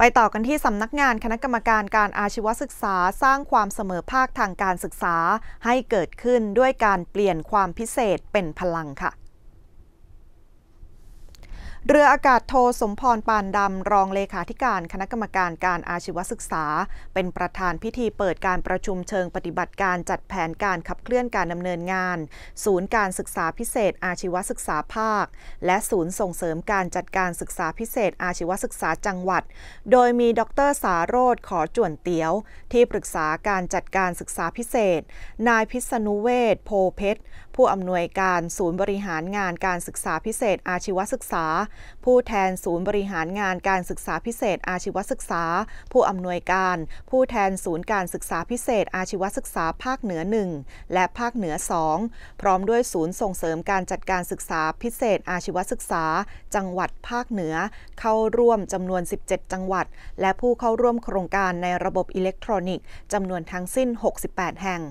ไปต่อกันที่สำนักงานคณะกรรมการการอาชีวศึกษา สร้างความเสมอภาคทางการศึกษาให้เกิดขึ้นด้วยการเปลี่ยนความพิเศษเป็นพลังค่ะเรืออากาศโทสมพร ปานดำ รองเลขาธิการคณะกรรมการการอาชีวศึกษา เป็นประธานพิธีเปิดการประชุมเชิงปฏิบัติการจัดแผนการขับเคลื่อนการดำเนินงาน ศูนย์การศึกษาพิเศษอาชีวศึกษาภาค และศูนย์ส่งเสริมการจัดการศึกษาพิเศษอาชีวศึกษาจังหวัด โดยมีดรสาโรธขอจวนเตียวที่ปรึกษาการจัดการศึกษาพิเศษ นายพิษณุเวศโพเพชรผู้อำนวยการศูนย์บริหารงานการศึกษาพิเศษอาชีวศึกษา ผู้แทนศูนย์บริหารงานการศึกษาพิเศษอาชีวศึกษา ผู้อำนวยการผู้แทนศูนย์การศึกษาพิเศษอาชีวศึกษาภาคเหนือ 1 และภาคเหนือ 2 พร้อมด้วยศูนย์ส่งเสริมการจัดการศึกษาพิเศษอาชีวศึกษา จังหวัดภาคเหนือ เข้าร่วมจำนวน 17 จังหวัด และผู้เข้าร่วมโครงการในระบบอิเล็กทรอนิกส์จำนวนทั้งสิ้น 68 แห่ง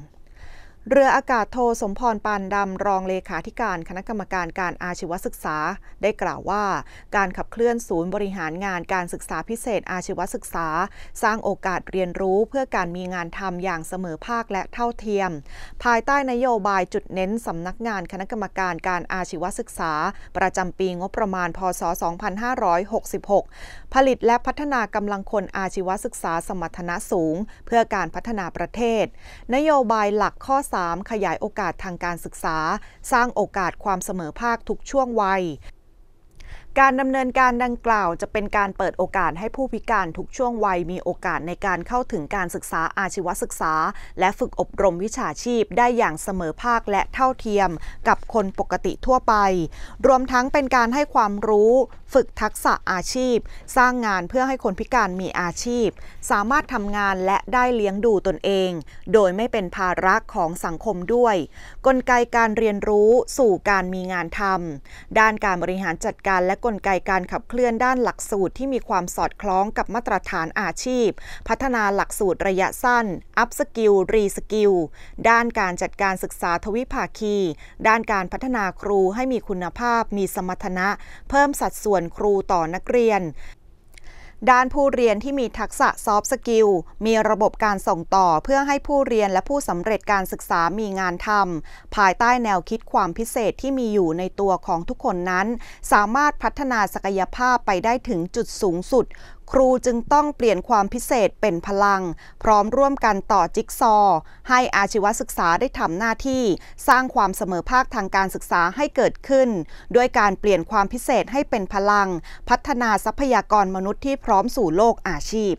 เรืออากาศโทสมพรปานดำรองเลขาธิการคณะกรรมการการอาชีวศึกษา ได้กล่าวว่า การขับเคลื่อนศูนย์บริหารงานการศึกษาพิเศษอาชีวศึกษา สร้างโอกาสเรียนรู้เพื่อการมีงานทำอย่างเสมอภาคและเท่าเทียม ภายใต้นโยบายจุดเน้นสำนักงานคณะกรรมการการอาชีวศึกษา ประจำปีงบประมาณพศ2566ผลิตและพัฒนากำลังคนอาชีวศึกษาสมรรถนะสูง เพื่อการพัฒนาประเทศ นโยบายหลักข้อ3 3ขยายโอกาสทางการศึกษา สร้างโอกาสความเสมอภาคทุกช่วงวัยการดำเนินการดังกล่าว จะเป็นการเปิดโอกาสให้ผู้พิการทุกช่วงวัยมีโอกาสในการเข้าถึงการศึกษาอาชีวศึกษา และฝึกอบรมวิชาชีพได้อย่างเสมอภาคและเท่าเทียมกับคนปกติทั่วไป รวมทั้งเป็นการให้ความรู้ ฝึกทักษะอาชีพ สร้างงานเพื่อให้คนพิการมีอาชีพ สามารถทำงานและได้เลี้ยงดูตนเอง โดยไม่เป็นภาระของสังคมด้วย กลไกการเรียนรู้สู่การมีงานทำด้านการบริหารจัดการและกลไกการขับเคลื่อนด้านหลักสูตรที่มีความสอดคล้องกับมาตรฐานอาชีพ พัฒนาหลักสูตรระยะสั้น อัพสกิล รีสกิล ด้านการจัดการศึกษาทวิภาคี ด้านการพัฒนาครูให้มีคุณภาพ มีสมรรถนะ เพิ่มสัดส่วนครูต่อนักเรียนด้านผู้เรียนที่มีทักษะซอฟต์สกิล มีระบบการส่งต่อเพื่อให้ผู้เรียนและผู้สำเร็จการศึกษามีงานทำภายใต้แนวคิดความพิเศษที่มีอยู่ในตัวของทุกคนนั้น สามารถพัฒนาศักยภาพไปได้ถึงจุดสูงสุดครูจึงต้องเปลี่ยนความพิเศษเป็นพลัง พร้อมร่วมกันต่อจิ๊กซอ ให้อาชีวศึกษาได้ทำหน้าที่ สร้างความเสมอภาคทางการศึกษาให้เกิดขึ้น ด้วยการเปลี่ยนความพิเศษให้เป็นพลัง พัฒนาทรัพยากรมนุษย์ที่พร้อมสู่โลกอาชีพ